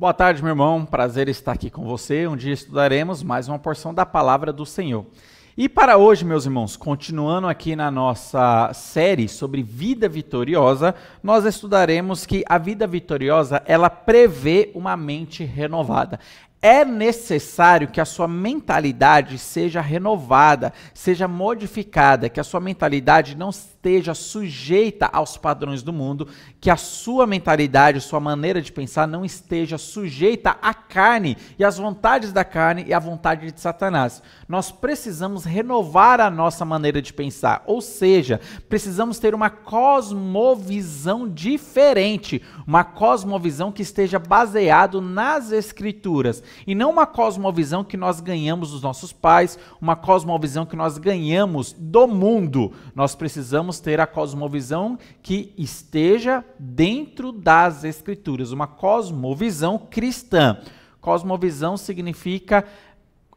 Boa tarde, meu irmão. Prazer estar aqui com você. Um dia estudaremos mais uma porção da palavra do Senhor. E para hoje, meus irmãos, continuando aqui na nossa série sobre vida vitoriosa, nós estudaremos que a vida vitoriosa, ela prevê uma mente renovada é necessário que a sua mentalidade seja renovada, seja modificada, que a sua mentalidade não esteja sujeita aos padrões do mundo, que a sua mentalidade, sua maneira de pensar não esteja sujeita à carne e às vontades da carne e à vontade de Satanás. Nós precisamos renovar a nossa maneira de pensar, ou seja, precisamos ter uma cosmovisão diferente, uma cosmovisão que esteja baseado nas escrituras e não uma cosmovisão que nós ganhamos dos nossos pais, uma cosmovisão que nós ganhamos do mundo. Nós precisamos ter a cosmovisão que esteja dentro das Escrituras, uma cosmovisão cristã. Cosmovisão significa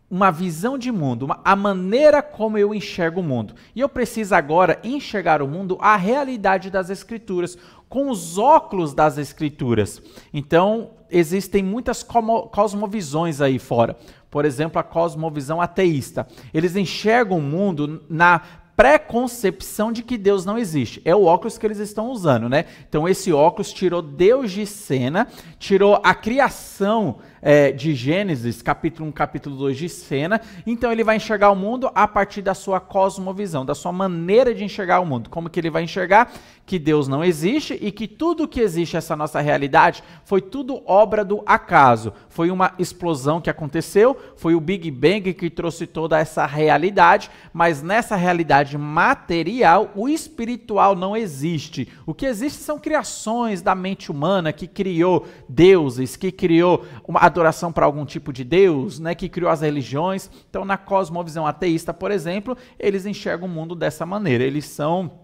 uma visão de mundo, uma, a maneira como eu enxergo o mundo. E eu preciso agora enxergar o mundo, a realidade das Escrituras, com os óculos das Escrituras. Então, existem muitas cosmovisões aí fora. Por exemplo, a cosmovisão ateísta. Eles enxergam o mundo na preconcepção de que Deus não existe. É o óculos que eles estão usando, né? Então esse óculos tirou Deus de cena, tirou a criação é, de Gênesis, capítulo 1, capítulo 2 de cena. Então ele vai enxergar o mundo a partir da sua cosmovisão, da sua maneira de enxergar o mundo. Como que ele vai enxergar que Deus não existe e que tudo que existe, essa nossa realidade, foi tudo obra do acaso. Foi uma explosão que aconteceu, foi o Big Bang que trouxe toda essa realidade, mas nessa realidade realidade material, o espiritual não existe. O que existe são criações da mente humana que criou deuses, que criou uma adoração para algum tipo de deus, né, que criou as religiões. Então, na cosmovisão ateísta, por exemplo, eles enxergam o mundo dessa maneira. Eles são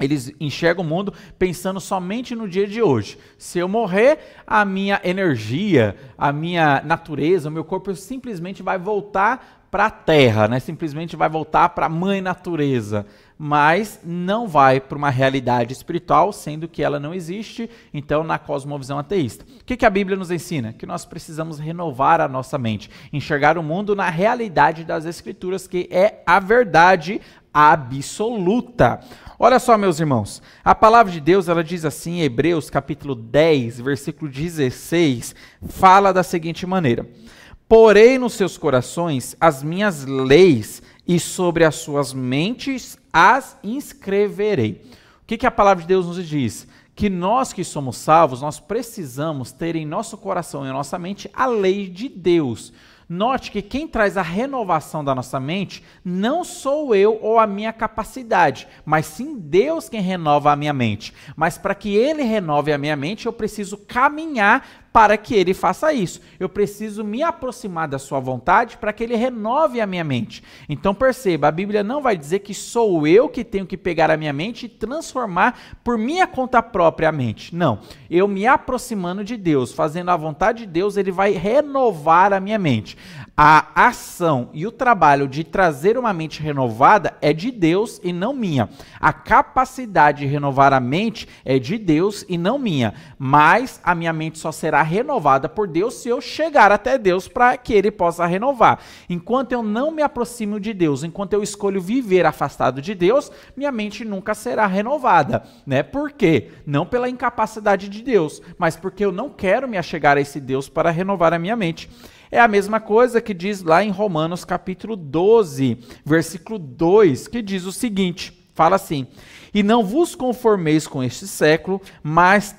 eles enxergam o mundo pensando somente no dia de hoje. Se eu morrer, a minha energia, a minha natureza, o meu corpo simplesmente vai voltar para a terra, né? Simplesmente vai voltar para a mãe natureza, mas não vai para uma realidade espiritual, sendo que ela não existe, então na cosmovisão ateísta. O que, que a Bíblia nos ensina? Que nós precisamos renovar a nossa mente, enxergar o mundo na realidade das escrituras, que é a verdade absoluta. Olha só, meus irmãos, a palavra de Deus, ela diz assim, em Hebreus capítulo 10, versículo 16, fala da seguinte maneira: Porei nos seus corações as minhas leis e sobre as suas mentes as inscreverei. O que, que a palavra de Deus nos diz? Que nós que somos salvos, nós precisamos ter em nosso coração e em nossa mente a lei de Deus. Note que quem traz a renovação da nossa mente não sou eu ou a minha capacidade, mas sim Deus quem renova a minha mente. Mas para que Ele renove a minha mente, eu preciso caminhar para que ele faça isso. Eu preciso me aproximar da sua vontade para que ele renove a minha mente. Então perceba, a Bíblia não vai dizer que sou eu que tenho que pegar a minha mente e transformar por minha conta própria a mente. Não. Eu me aproximando de Deus, fazendo a vontade de Deus, ele vai renovar a minha mente. A ação e o trabalho de trazer uma mente renovada é de Deus e não minha. A capacidade de renovar a mente é de Deus e não minha. Mas a minha mente só será renovada por Deus se eu chegar até Deus para que Ele possa renovar. Enquanto eu não me aproximo de Deus, enquanto eu escolho viver afastado de Deus, minha mente nunca será renovada, né? Por quê? Não pela incapacidade de Deus, mas porque eu não quero me achegar a esse Deus para renovar a minha mente. É a mesma coisa que diz lá em Romanos capítulo 12, versículo 2, que diz o seguinte: fala assim: E não vos conformeis com este século, mas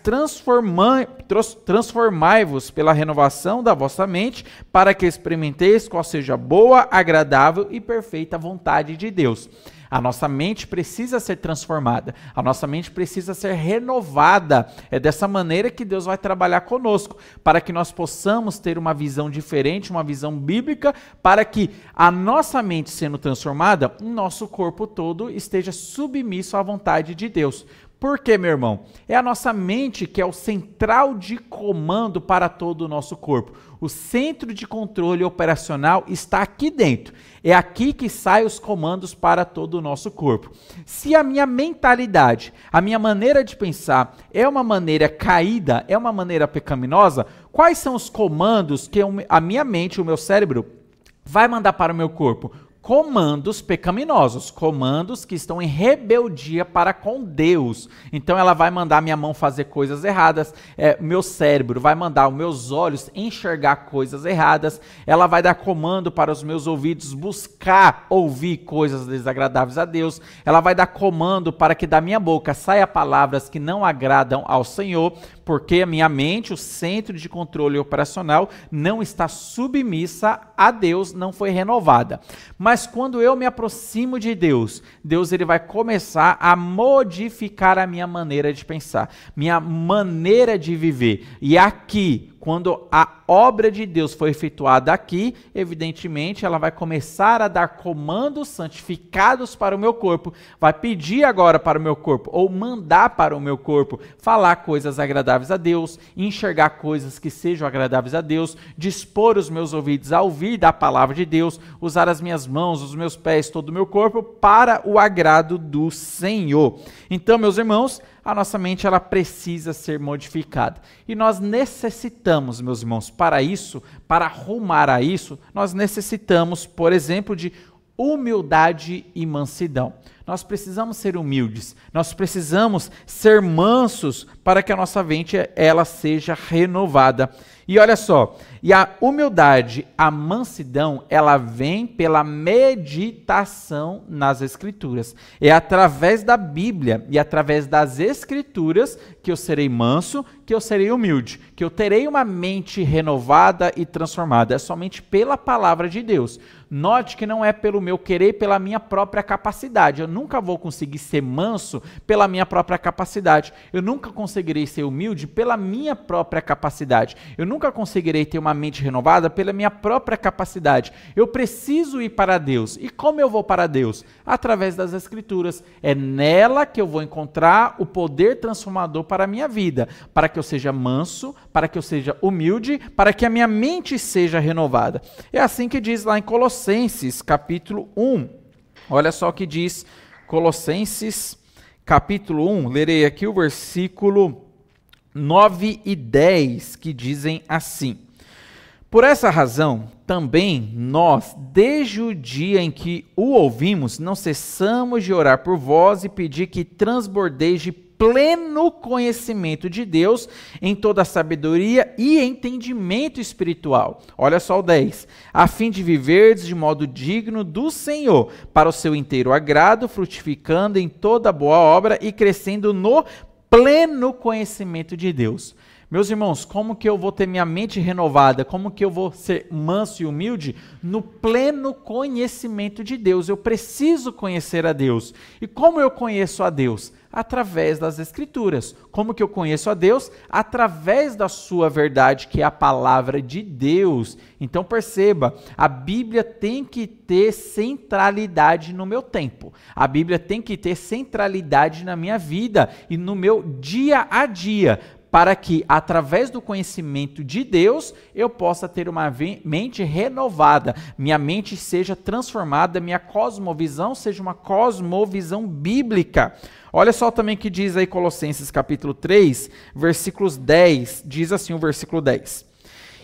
transformai-vos pela renovação da vossa mente, para que experimenteis qual seja boa, agradável e perfeita vontade de Deus. A nossa mente precisa ser transformada, a nossa mente precisa ser renovada. É dessa maneira que Deus vai trabalhar conosco, para que nós possamos ter uma visão diferente, uma visão bíblica, para que a nossa mente sendo transformada, o nosso corpo todo esteja submisso à vontade de Deus. Por quê, meu irmão? É a nossa mente que é o central de comando para todo o nosso corpo. O centro de controle operacional está aqui dentro. É aqui que saem os comandos para todo o nosso corpo. Se a minha mentalidade, a minha maneira de pensar é uma maneira caída, é uma maneira pecaminosa, quais são os comandos que a minha mente, o meu cérebro, vai mandar para o meu corpo? comandos pecaminosos, comandos que estão em rebeldia para com Deus. Então ela vai mandar minha mão fazer coisas erradas, é, meu cérebro vai mandar os meus olhos enxergar coisas erradas, ela vai dar comando para os meus ouvidos buscar ouvir coisas desagradáveis a Deus, ela vai dar comando para que da minha boca saia palavras que não agradam ao Senhor, porque a minha mente, o centro de controle operacional, não está submissa a Deus, não foi renovada. Mas mas quando eu me aproximo de Deus, Deus ele vai começar a modificar a minha maneira de pensar, minha maneira de viver. E aqui, quando a obra de Deus foi efetuada aqui, evidentemente ela vai começar a dar comandos santificados para o meu corpo, vai pedir agora para o meu corpo, ou mandar para o meu corpo, falar coisas agradáveis a Deus, enxergar coisas que sejam agradáveis a Deus, dispor os meus ouvidos a ouvir da palavra de Deus, usar as minhas mãos, os meus pés, todo o meu corpo para o agrado do Senhor. Então, meus irmãos, a nossa mente ela precisa ser modificada. E nós necessitamos, meus irmãos, para isso, para arrumar a isso, nós necessitamos, por exemplo, de humildade e mansidão. Nós precisamos ser humildes, nós precisamos ser mansos para que a nossa mente ela seja renovada. E olha só, e a humildade, a mansidão, ela vem pela meditação nas escrituras. É através da Bíblia e através das escrituras que eu serei manso, que eu serei humilde, que eu terei uma mente renovada e transformada. É somente pela palavra de Deus. Note que não é pelo meu querer, pela minha própria capacidade. Eu nunca vou conseguir ser manso pela minha própria capacidade. Eu nunca consigo conseguirei ser humilde pela minha própria capacidade. Eu nunca conseguirei ter uma mente renovada pela minha própria capacidade. Eu preciso ir para Deus. E como eu vou para Deus? Através das Escrituras. É nela que eu vou encontrar o poder transformador para a minha vida, para que eu seja manso, para que eu seja humilde, para que a minha mente seja renovada. É assim que diz lá em Colossenses, capítulo 1. Olha só o que diz Colossenses capítulo 1, lerei aqui o versículo 9 e 10, que dizem assim: Por essa razão, também nós, desde o dia em que o ouvimos, não cessamos de orar por vós e pedir que transbordeis de pleno conhecimento de Deus, em toda sabedoria e entendimento espiritual. Olha só o 10. A fim de viverdes de modo digno do Senhor, para o seu inteiro agrado, frutificando em toda boa obra e crescendo no pleno conhecimento de Deus. Meus irmãos, como que eu vou ter minha mente renovada? Como que eu vou ser manso e humilde? No pleno conhecimento de Deus. Eu preciso conhecer a Deus. E como eu conheço a Deus? Através das Escrituras. Como que eu conheço a Deus? Através da sua verdade, que é a palavra de Deus. Então perceba, a Bíblia tem que ter centralidade no meu tempo. A Bíblia tem que ter centralidade na minha vida e no meu dia a dia para que, através do conhecimento de Deus, eu possa ter uma mente renovada, minha mente seja transformada, minha cosmovisão seja uma cosmovisão bíblica. Olha só também que diz aí Colossenses capítulo 3, versículos 10, diz assim o versículo 10.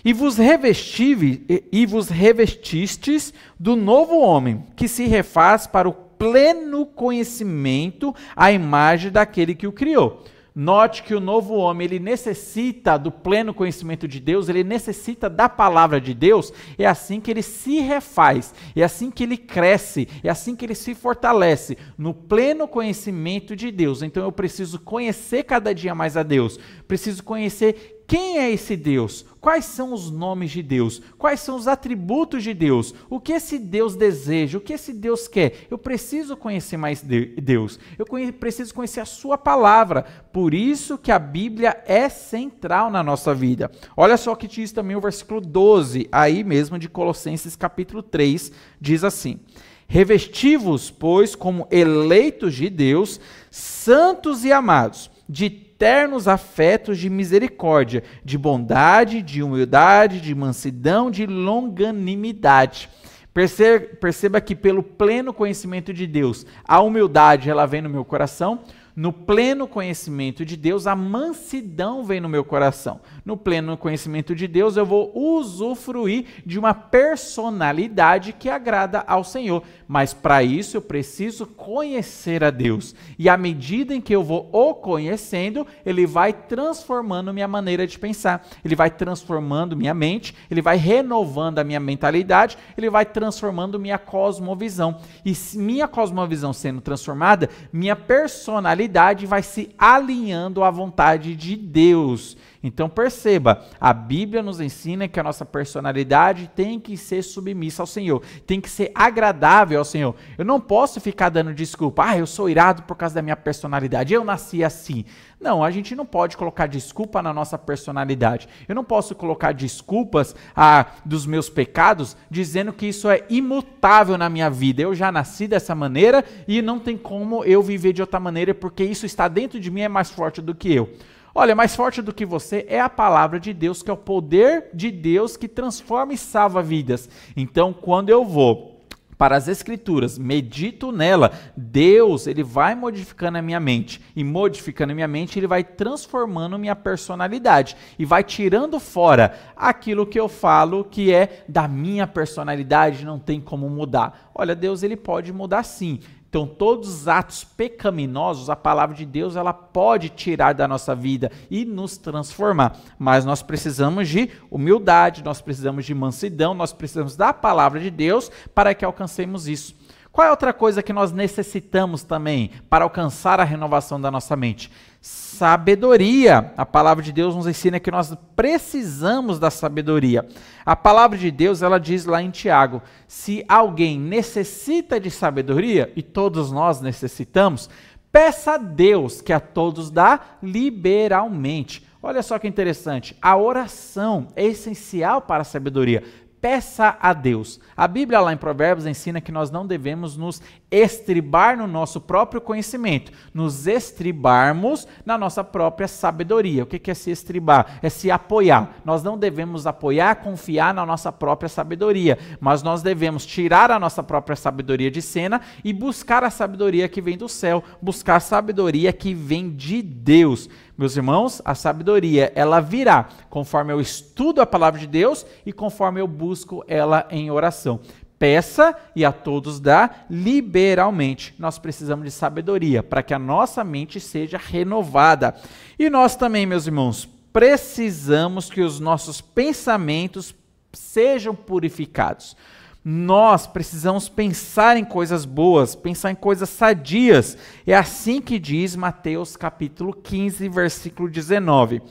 E vos, e vos revestistes do novo homem, que se refaz para o pleno conhecimento à imagem daquele que o criou Note que o novo homem, ele necessita do pleno conhecimento de Deus, ele necessita da palavra de Deus, é assim que ele se refaz, é assim que ele cresce, é assim que ele se fortalece, no pleno conhecimento de Deus. Então eu preciso conhecer cada dia mais a Deus, preciso conhecer quem é esse Deus? Quais são os nomes de Deus? Quais são os atributos de Deus? O que esse Deus deseja? O que esse Deus quer? Eu preciso conhecer mais de Deus. Eu preciso conhecer a sua palavra. Por isso que a Bíblia é central na nossa vida. Olha só o que diz também o versículo 12, aí mesmo de Colossenses capítulo 3, diz assim: Revestivos, pois, como eleitos de Deus, santos e amados, de ternos afetos de misericórdia, de bondade, de humildade, de mansidão, de longanimidade. Perceba, que pelo pleno conhecimento de Deus, a humildade ela vem no meu coração, no pleno conhecimento de Deus, a mansidão vem no meu coração. No pleno conhecimento de Deus, eu vou usufruir de uma personalidade que agrada ao Senhor. Mas para isso eu preciso conhecer a Deus. E à medida em que eu vou o conhecendo, ele vai transformando minha maneira de pensar, ele vai transformando minha mente, ele vai renovando a minha mentalidade, ele vai transformando minha cosmovisão. E minha cosmovisão sendo transformada, minha personalidade realidade vai se alinhando à vontade de Deus. Então perceba, a Bíblia nos ensina que a nossa personalidade tem que ser submissa ao Senhor, tem que ser agradável ao Senhor. Eu não posso ficar dando desculpa, ah, eu sou irado por causa da minha personalidade, eu nasci assim. Não, a gente não pode colocar desculpa na nossa personalidade. Eu não posso colocar desculpas ah, dos meus pecados dizendo que isso é imutável na minha vida. Eu já nasci dessa maneira e não tem como eu viver de outra maneira porque isso está dentro de mim é mais forte do que eu. Olha, mais forte do que você é a palavra de Deus, que é o poder de Deus que transforma e salva vidas. Então, quando eu vou para as escrituras, medito nela, Deus, ele vai modificando a minha mente e modificando a minha mente, ele vai transformando minha personalidade e vai tirando fora aquilo que eu falo que é da minha personalidade, não tem como mudar. Olha, Deus, ele pode mudar sim. Então, todos os atos pecaminosos, a palavra de Deus, ela pode tirar da nossa vida e nos transformar. Mas nós precisamos de humildade, nós precisamos de mansidão, nós precisamos da palavra de Deus para que alcancemos isso. Qual é outra coisa que nós necessitamos também para alcançar a renovação da nossa mente? Sabedoria. A palavra de Deus nos ensina que nós precisamos da sabedoria. A palavra de Deus, ela diz lá em Tiago: se alguém necessita de sabedoria, e todos nós necessitamos, peça a Deus que a todos dá liberalmente. Olha só que interessante, a oração é essencial para a sabedoria peça a Deus. A Bíblia, lá em Provérbios, ensina que nós não devemos nos estribar no nosso próprio conhecimento, nos estribarmos na nossa própria sabedoria. O que é se estribar? É se apoiar. Nós não devemos apoiar, confiar na nossa própria sabedoria, mas nós devemos tirar a nossa própria sabedoria de cena e buscar a sabedoria que vem do céu, buscar a sabedoria que vem de Deus. Meus irmãos, a sabedoria, ela virá conforme eu estudo a palavra de Deus e conforme eu busco ela em oração. Peça e a todos dá liberalmente. Nós precisamos de sabedoria para que a nossa mente seja renovada. E nós também, meus irmãos, precisamos que os nossos pensamentos sejam purificados. Nós precisamos pensar em coisas boas, pensar em coisas sadias. É assim que diz Mateus capítulo 15, versículo 19.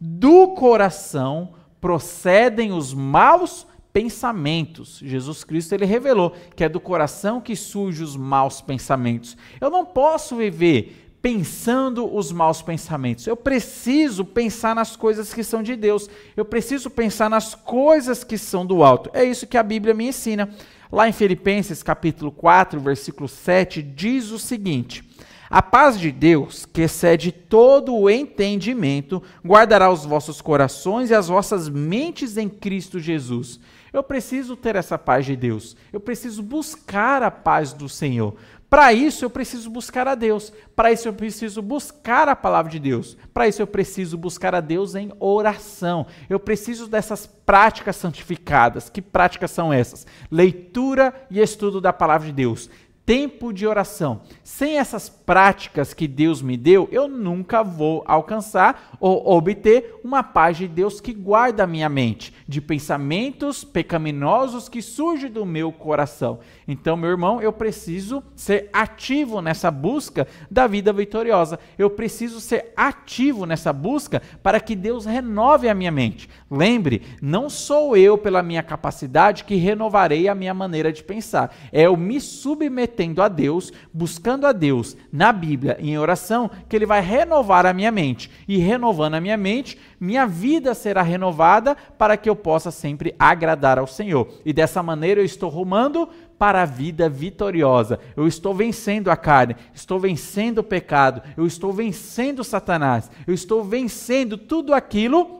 Do coração procedem os maus pensamentos. Jesus Cristo ele revelou que é do coração que surgem os maus pensamentos. Eu não posso viver pensando os maus pensamentos. Eu preciso pensar nas coisas que são de Deus. Eu preciso pensar nas coisas que são do alto. É isso que a Bíblia me ensina. Lá em Filipenses capítulo 4, versículo 7, diz o seguinte: A paz de Deus, que excede todo o entendimento, guardará os vossos corações e as vossas mentes em Cristo Jesus. Eu preciso ter essa paz de Deus. Eu preciso buscar a paz do Senhor. Para isso eu preciso buscar a Deus. Para isso eu preciso buscar a palavra de Deus. Para isso eu preciso buscar a Deus em oração. Eu preciso dessas práticas santificadas. Que práticas são essas? Leitura e estudo da palavra de Deus tempo de oração. Sem essas práticas que Deus me deu, eu nunca vou alcançar ou obter uma paz de Deus que guarda a minha mente de pensamentos pecaminosos que surgem do meu coração. Então, meu irmão, eu preciso ser ativo nessa busca da vida vitoriosa. Eu preciso ser ativo nessa busca para que Deus renove a minha mente. Lembre, não sou eu pela minha capacidade que renovarei a minha maneira de pensar. É eu me submeter submetendo a Deus, buscando a Deus na Bíblia e em oração, que Ele vai renovar a minha mente. E renovando a minha mente, minha vida será renovada para que eu possa sempre agradar ao Senhor. E dessa maneira eu estou rumando para a vida vitoriosa. Eu estou vencendo a carne, estou vencendo o pecado, eu estou vencendo Satanás, eu estou vencendo tudo aquilo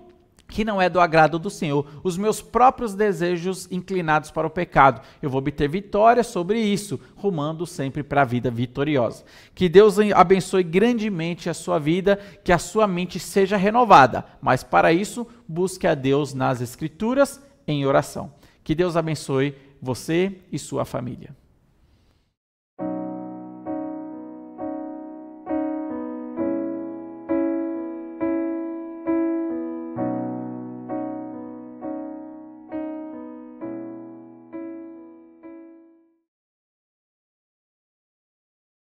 que não é do agrado do Senhor, os meus próprios desejos inclinados para o pecado. Eu vou obter vitória sobre isso, rumando sempre para a vida vitoriosa. Que Deus abençoe grandemente a sua vida, que a sua mente seja renovada, mas para isso, busque a Deus nas Escrituras, em oração. Que Deus abençoe você e sua família.